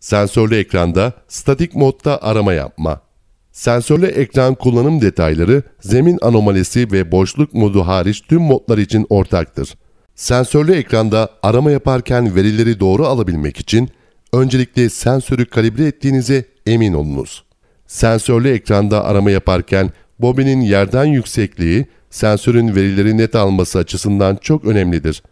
Sensörlü ekranda statik modda arama yapma. Sensörlü ekran kullanım detayları zemin anomalisi ve boşluk modu hariç tüm modlar için ortaktır. Sensörlü ekranda arama yaparken verileri doğru alabilmek için öncelikle sensörü kalibre ettiğinize emin olunuz. Sensörlü ekranda arama yaparken bobinin yerden yüksekliği sensörün verileri net alması açısından çok önemlidir.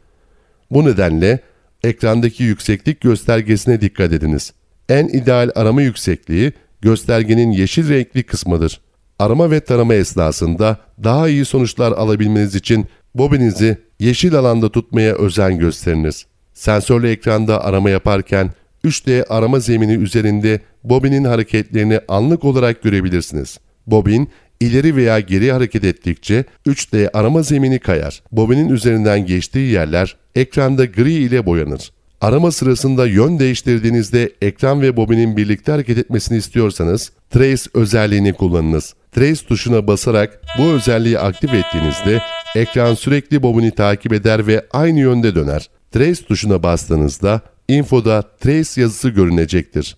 Bu nedenle ekrandaki yükseklik göstergesine dikkat ediniz. En ideal arama yüksekliği göstergenin yeşil renkli kısmıdır. Arama ve tarama esnasında daha iyi sonuçlar alabilmeniz için bobinizi yeşil alanda tutmaya özen gösteriniz. Sensörlü ekranda arama yaparken 3D arama zemini üzerinde bobinin hareketlerini anlık olarak görebilirsiniz. Bobin ileri veya geri hareket ettikçe 3D arama zemini kayar. Bobinin üzerinden geçtiği yerler ekranda gri ile boyanır. Arama sırasında yön değiştirdiğinizde ekran ve bobinin birlikte hareket etmesini istiyorsanız Trace özelliğini kullanınız. Trace tuşuna basarak bu özelliği aktif ettiğinizde ekran sürekli bobini takip eder ve aynı yönde döner. Trace tuşuna bastığınızda infoda Trace yazısı görünecektir.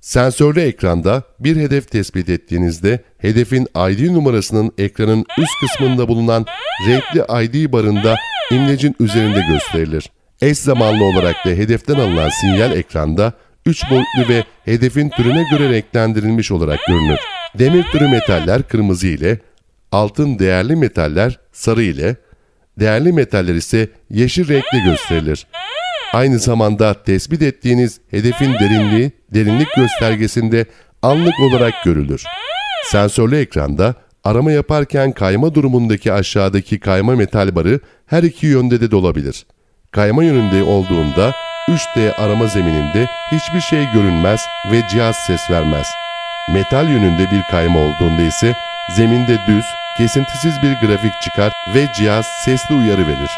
Sensörlü ekranda bir hedef tespit ettiğinizde hedefin ID numarasının ekranın üst kısmında bulunan renkli ID barında imlecin üzerinde gösterilir. Eş zamanlı olarak da hedeften alınan sinyal ekranda 3 boyutlu ve hedefin türüne göre renklendirilmiş olarak görünür. Demir türü metaller kırmızı ile, altın değerli metaller sarı ile, değerli metaller ise yeşil renkle gösterilir. Aynı zamanda tespit ettiğiniz hedefin derinliği derinlik göstergesinde anlık olarak görülür. Sensörlü ekranda Arama yaparken kayma durumundaki aşağıdaki kayma metal barı her iki yönde de dolabilir. Kayma yönünde olduğunda 3D arama zemininde hiçbir şey görünmez ve cihaz ses vermez. Metal yönünde bir kayma olduğunda ise zeminde düz, kesintisiz bir grafik çıkar ve cihaz sesli uyarı verir.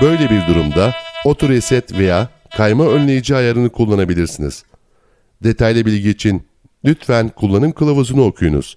Böyle bir durumda auto reset veya kayma önleyici ayarını kullanabilirsiniz. Detaylı bilgi için Lütfen kullanım kılavuzunu okuyunuz.